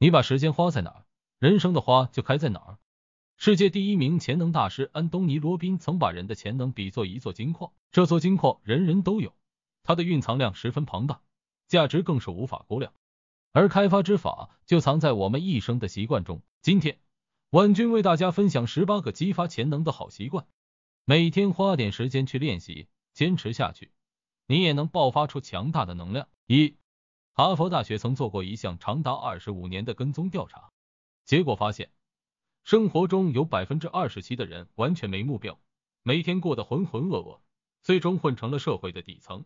你把时间花在哪儿，人生的花就开在哪儿。世界第一名潜能大师安东尼·罗宾曾把人的潜能比作一座金矿，这座金矿人人都有，它的蕴藏量十分庞大，价值更是无法估量。而开发之法就藏在我们一生的习惯中。今天，婉君为大家分享十八个激发潜能的好习惯，每天花点时间去练习，坚持下去，你也能爆发出强大的能量。一哈佛大学曾做过一项长达二十五年的跟踪调查，结果发现，生活中有百分之二十七的人完全没目标，每天过得浑浑噩噩，最终混成了社会的底层，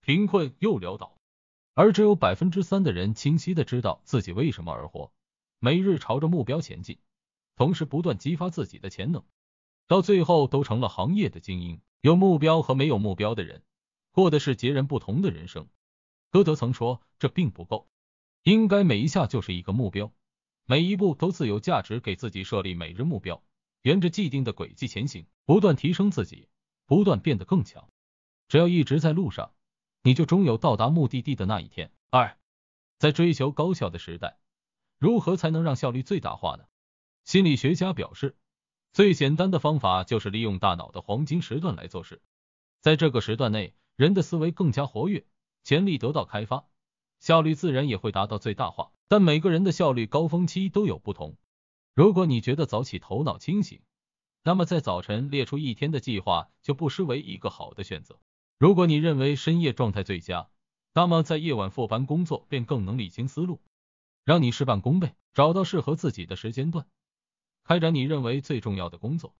贫困又潦倒；而只有百分之三的人清晰的知道自己为什么而活，每日朝着目标前进，同时不断激发自己的潜能，到最后都成了行业的精英。有目标和没有目标的人，过的是截然不同的人生。歌德曾说：“这并不够，应该每一下就是一个目标，每一步都自有价值。给自己设立每日目标，沿着既定的轨迹前行，不断提升自己，不断变得更强。只要一直在路上，你就终有到达目的地的那一天。”二，在追求高效的时代，如何才能让效率最大化呢？心理学家表示，最简单的方法就是利用大脑的黄金时段来做事。在这个时段内，人的思维更加活跃。潜力得到开发，效率自然也会达到最大化。但每个人的效率高峰期都有不同。如果你觉得早起头脑清醒，那么在早晨列出一天的计划就不失为一个好的选择。如果你认为深夜状态最佳，那么在夜晚复盘工作便更能理清思路，让你事半功倍。找到适合自己的时间段，开展你认为最重要的工作，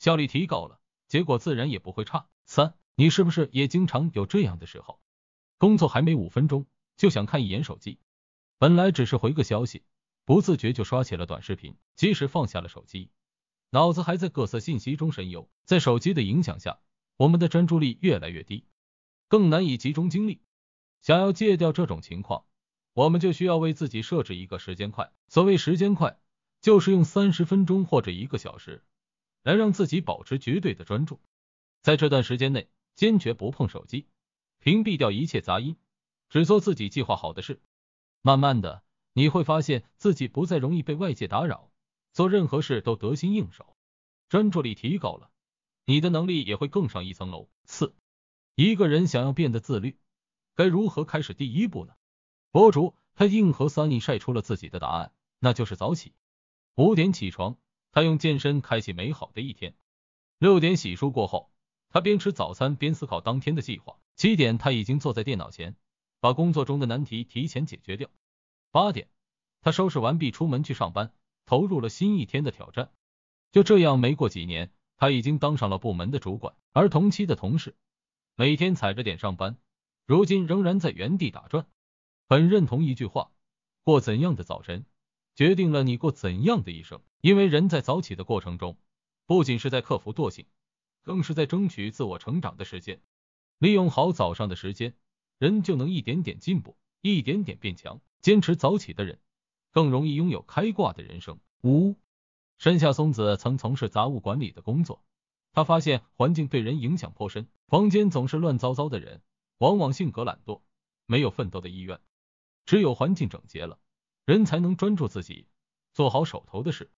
效率提高了，结果自然也不会差。三，你是不是也经常有这样的时候？工作还没五分钟，就想看一眼手机。本来只是回个消息，不自觉就刷起了短视频。即使放下了手机，脑子还在各色信息中神游。在手机的影响下，我们的专注力越来越低，更难以集中精力。想要戒掉这种情况，我们就需要为自己设置一个时间块。所谓时间块，就是用三十分钟或者一个小时，来让自己保持绝对的专注。在这段时间内，坚决不碰手机。屏蔽掉一切杂音，只做自己计划好的事。慢慢的，你会发现自己不再容易被外界打扰，做任何事都得心应手，专注力提高了，你的能力也会更上一层楼。四，一个人想要变得自律，该如何开始第一步呢？博主他硬核 Sunny 晒出了自己的答案，那就是早起，五点起床，他用健身开启美好的一天。六点洗漱过后，他边吃早餐边思考当天的计划。七点，他已经坐在电脑前，把工作中的难题提前解决掉。八点，他收拾完毕，出门去上班，投入了新一天的挑战。就这样，没过几年，他已经当上了部门的主管，而同期的同事每天踩着点上班，如今仍然在原地打转。很认同一句话：过怎样的早晨，决定了你过怎样的一生。因为人在早起的过程中，不仅是在克服惰性，更是在争取自我成长的时间。利用好早上的时间，人就能一点点进步，一点点变强。坚持早起的人，更容易拥有开挂的人生。五，山下松子曾从事杂物管理的工作，他发现环境对人影响颇深。房间总是乱糟糟的人，往往性格懒惰，没有奋斗的意愿。只有环境整洁了，人才能专注自己，做好手头的事。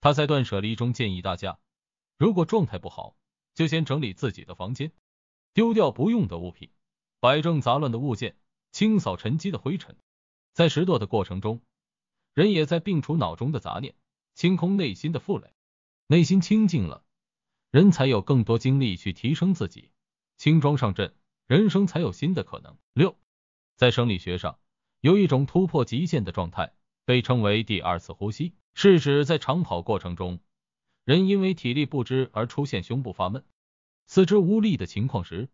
他在断舍离中建议大家，如果状态不好，就先整理自己的房间。丢掉不用的物品，摆正杂乱的物件，清扫沉积的灰尘。在拾掇的过程中，人也在摒除脑中的杂念，清空内心的负累，内心清净了，人才有更多精力去提升自己，轻装上阵，人生才有新的可能。六，在生理学上，有一种突破极限的状态，被称为第二次呼吸，是指在长跑过程中，人因为体力不支而出现胸部发闷。四肢无力的情况时，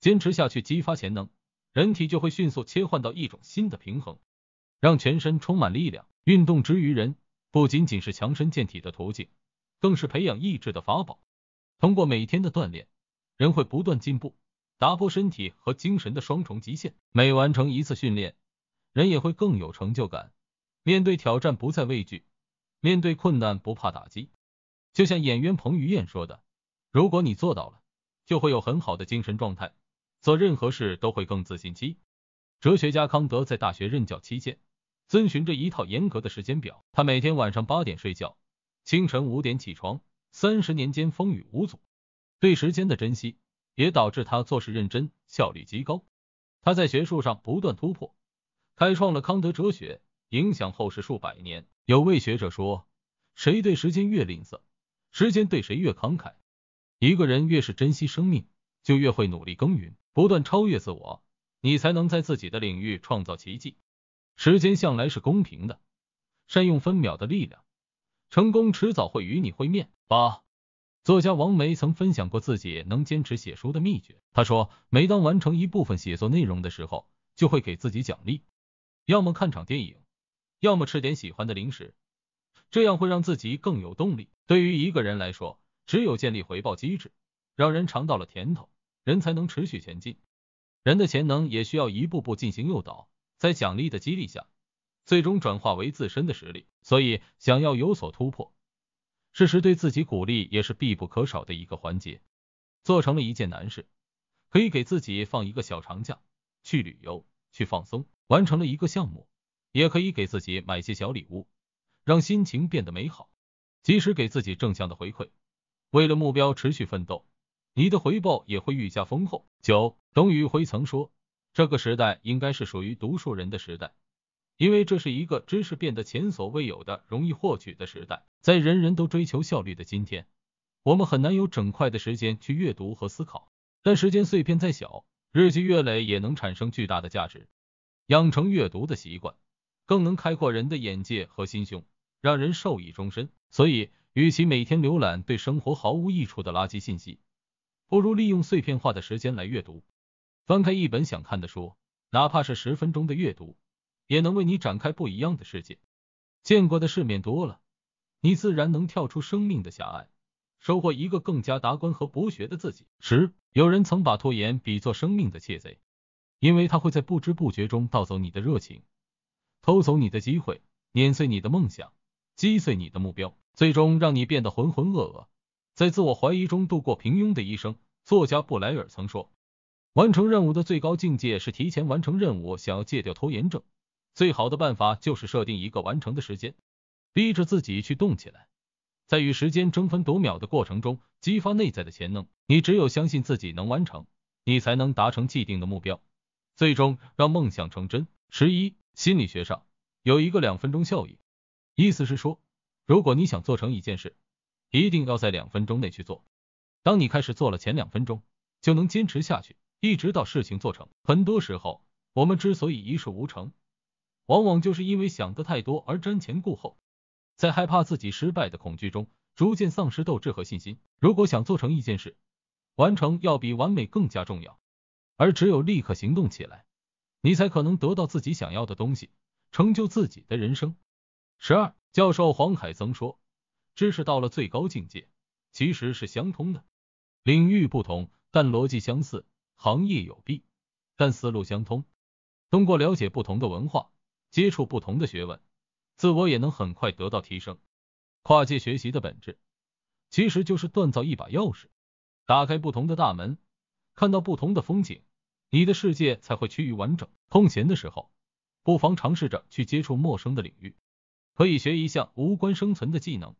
坚持下去，激发潜能，人体就会迅速切换到一种新的平衡，让全身充满力量。运动之于人，不仅仅是强身健体的途径，更是培养意志的法宝。通过每天的锻炼，人会不断进步，打破身体和精神的双重极限。每完成一次训练，人也会更有成就感，面对挑战不再畏惧，面对困难不怕打击。就像演员彭于晏说的：“如果你做到了。”就会有很好的精神状态，做任何事都会更自信。期哲学家康德在大学任教期间，遵循着一套严格的时间表，他每天晚上八点睡觉，清晨五点起床，三十年间风雨无阻。对时间的珍惜，也导致他做事认真，效率极高。他在学术上不断突破，开创了康德哲学，影响后世数百年。有位学者说：“谁对时间越吝啬，时间对谁越慷慨。”一个人越是珍惜生命，就越会努力耕耘，不断超越自我，你才能在自己的领域创造奇迹。时间向来是公平的，善用分秒的力量，成功迟早会与你会面。八作家王梅曾分享过自己能坚持写书的秘诀，他说，每当完成一部分写作内容的时候，就会给自己奖励，要么看场电影，要么吃点喜欢的零食，这样会让自己更有动力。对于一个人来说，只有建立回报机制，让人尝到了甜头，人才能持续前进。人的潜能也需要一步步进行诱导，在奖励的激励下，最终转化为自身的实力。所以，想要有所突破，适时对自己鼓励也是必不可少的一个环节。做成了一件难事，可以给自己放一个小长假去旅游、去放松；完成了一个项目，也可以给自己买些小礼物，让心情变得美好，及时给自己正向的回馈。为了目标持续奋斗，你的回报也会愈加丰厚。九，董宇辉曾说，这个时代应该是属于读书人的时代，因为这是一个知识变得前所未有的容易获取的时代。在人人都追求效率的今天，我们很难有整块的时间去阅读和思考，但时间碎片再小，日积月累也能产生巨大的价值。养成阅读的习惯，更能开阔人的眼界和心胸，让人受益终身。所以。与其每天浏览对生活毫无益处的垃圾信息，不如利用碎片化的时间来阅读。翻开一本想看的书，哪怕是十分钟的阅读，也能为你展开不一样的世界。见过的世面多了，你自然能跳出生命的狭隘，收获一个更加达观和博学的自己。十，有人曾把拖延比作生命的窃贼，因为他会在不知不觉中盗走你的热情，偷走你的机会，碾碎你的梦想，击碎你的目标。最终让你变得浑浑噩噩，在自我怀疑中度过平庸的一生。作家布莱尔曾说：“完成任务的最高境界是提前完成任务。”想要戒掉拖延症，最好的办法就是设定一个完成的时间，逼着自己去动起来，在与时间争分夺秒的过程中，激发内在的潜能。你只有相信自己能完成，你才能达成既定的目标，最终让梦想成真。十一，心理学上有一个两分钟效应，意思是说。如果你想做成一件事，一定要在两分钟内去做。当你开始做了前两分钟，就能坚持下去，一直到事情做成。很多时候，我们之所以一事无成，往往就是因为想的太多而瞻前顾后，在害怕自己失败的恐惧中，逐渐丧失斗志和信心。如果想做成一件事，完成要比完美更加重要，而只有立刻行动起来，你才可能得到自己想要的东西，成就自己的人生。十二教授黄海曾说，知识到了最高境界，其实是相通的，领域不同，但逻辑相似，行业有弊，但思路相通。通过了解不同的文化，接触不同的学问，自我也能很快得到提升。跨界学习的本质，其实就是锻造一把钥匙，打开不同的大门，看到不同的风景，你的世界才会趋于完整。空闲的时候，不妨尝试着去接触陌生的领域。可以学一项无关生存的技能，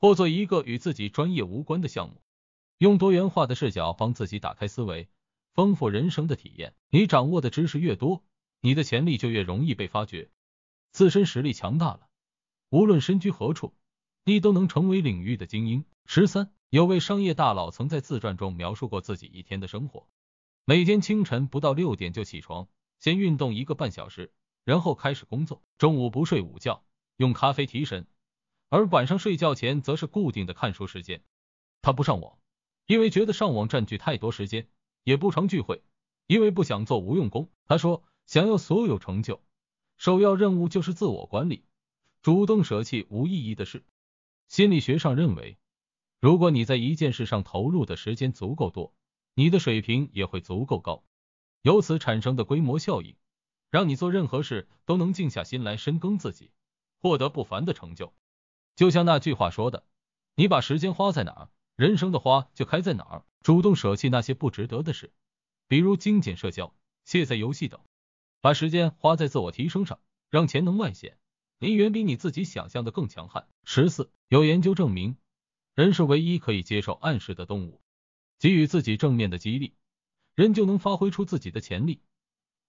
或做一个与自己专业无关的项目，用多元化的视角帮自己打开思维，丰富人生的体验。你掌握的知识越多，你的潜力就越容易被发掘，自身实力强大了，无论身居何处，你都能成为领域的精英。十三，有位商业大佬曾在自传中描述过自己一天的生活：每天清晨不到六点就起床，先运动一个半小时，然后开始工作，中午不睡午觉。用咖啡提神，而晚上睡觉前则是固定的看书时间。他不上网，因为觉得上网占据太多时间；也不常聚会，因为不想做无用功。他说：“想要所有成就，首要任务就是自我管理，主动舍弃无意义的事。”心理学上认为，如果你在一件事上投入的时间足够多，你的水平也会足够高，由此产生的规模效应，让你做任何事都能静下心来深耕自己。获得不凡的成就，就像那句话说的：“你把时间花在哪儿，人生的花就开在哪儿。”主动舍弃那些不值得的事，比如精简社交、卸载游戏等，把时间花在自我提升上，让潜能外显。你远比你自己想象的更强悍。十四，有研究证明，人是唯一可以接受暗示的动物。给予自己正面的激励，人就能发挥出自己的潜力，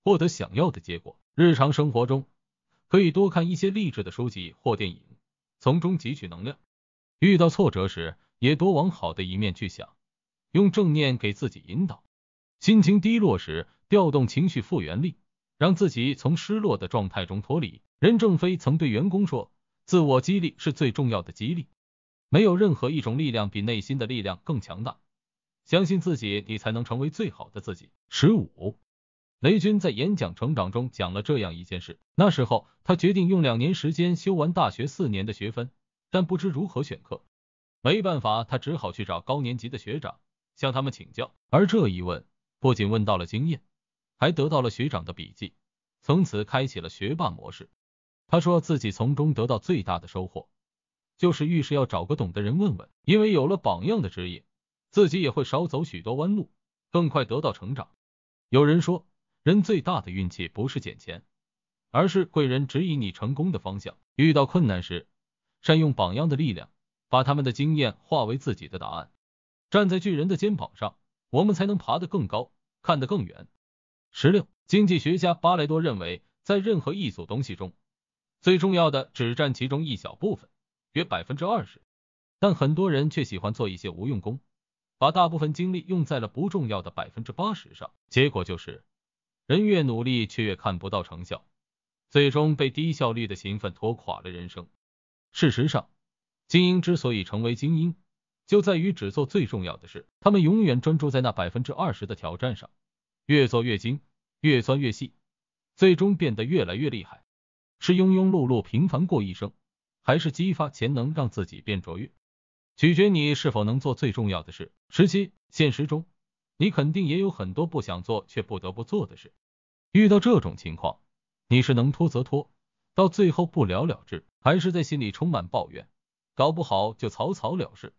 获得想要的结果。日常生活中。可以多看一些励志的书籍或电影，从中汲取能量。遇到挫折时，也多往好的一面去想，用正念给自己引导。心情低落时，调动情绪复原力，让自己从失落的状态中脱离。任正非曾对员工说：“自我激励是最重要的激励，没有任何一种力量比内心的力量更强大。相信自己，你才能成为最好的自己。”十五。雷军在演讲《成长》中讲了这样一件事：那时候他决定用两年时间修完大学四年的学分，但不知如何选课。没办法，他只好去找高年级的学长，向他们请教。而这一问，不仅问到了经验，还得到了学长的笔记，从此开启了学霸模式。他说自己从中得到最大的收获，就是遇事要找个懂的人问问，因为有了榜样的指引，自己也会少走许多弯路，更快得到成长。有人说。人最大的运气不是捡钱，而是贵人指引你成功的方向。遇到困难时，善用榜样的力量，把他们的经验化为自己的答案。站在巨人的肩膀上，我们才能爬得更高，看得更远。十六，经济学家巴雷多认为，在任何一组东西中，最重要的只占其中一小部分，约百分之二十。但很多人却喜欢做一些无用功，把大部分精力用在了不重要的百分之八十上，结果就是。人越努力，却越看不到成效，最终被低效率的勤奋拖垮了人生。事实上，精英之所以成为精英，就在于只做最重要的事。他们永远专注在那百分之二十的挑战上，越做越精，越钻越细，最终变得越来越厉害。是庸庸碌碌平凡过一生，还是激发潜能让自己变卓越，取决你是否能做最重要的事。十七，现实中，你肯定也有很多不想做却不得不做的事。遇到这种情况，你是能拖则拖，到最后不了了之，还是在心里充满抱怨，搞不好就草草了事？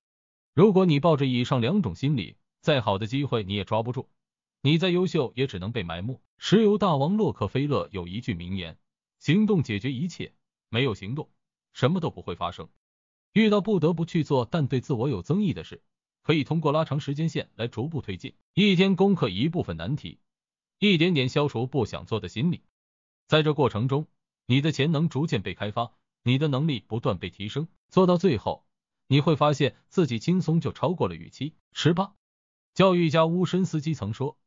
如果你抱着以上两种心理，再好的机会你也抓不住，你再优秀也只能被埋没。石油大王洛克菲勒有一句名言：行动解决一切，没有行动，什么都不会发生。遇到不得不去做，但对自我有增益的事，可以通过拉长时间线来逐步推进，一天攻克一部分难题。一点点消除不想做的心理，在这过程中，你的潜能逐渐被开发，你的能力不断被提升。做到最后，你会发现自己轻松就超过了预期。十八，教育家乌申斯基曾说：“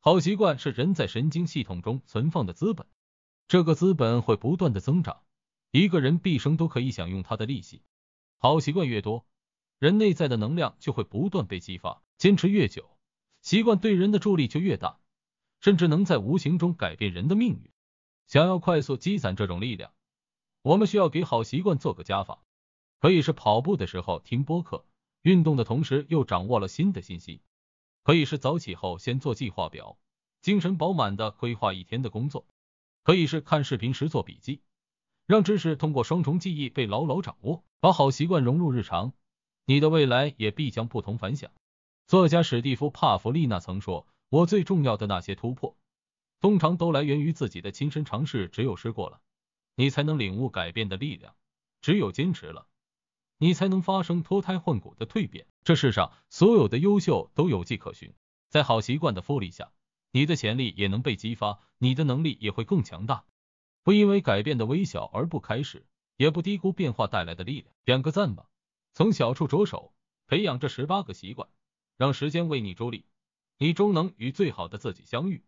好习惯是人在神经系统中存放的资本，这个资本会不断的增长，一个人毕生都可以享用它的利息。好习惯越多，人内在的能量就会不断被激发，坚持越久，习惯对人的助力就越大。”甚至能在无形中改变人的命运。想要快速积攒这种力量，我们需要给好习惯做个加法。可以是跑步的时候听播客，运动的同时又掌握了新的信息；可以是早起后先做计划表，精神饱满的规划一天的工作；可以是看视频时做笔记，让知识通过双重记忆被牢牢掌握。把好习惯融入日常，你的未来也必将不同凡响。作家史蒂夫·帕弗利纳曾说。我最重要的那些突破，通常都来源于自己的亲身尝试。只有试过了，你才能领悟改变的力量；只有坚持了，你才能发生脱胎换骨的蜕变。这世上所有的优秀都有迹可循，在好习惯的复利下，你的潜力也能被激发，你的能力也会更强大。不因为改变的微小而不开始，也不低估变化带来的力量。点个赞吧！从小处着手，培养这十八个习惯，让时间为你助力。你终能与最好的自己相遇。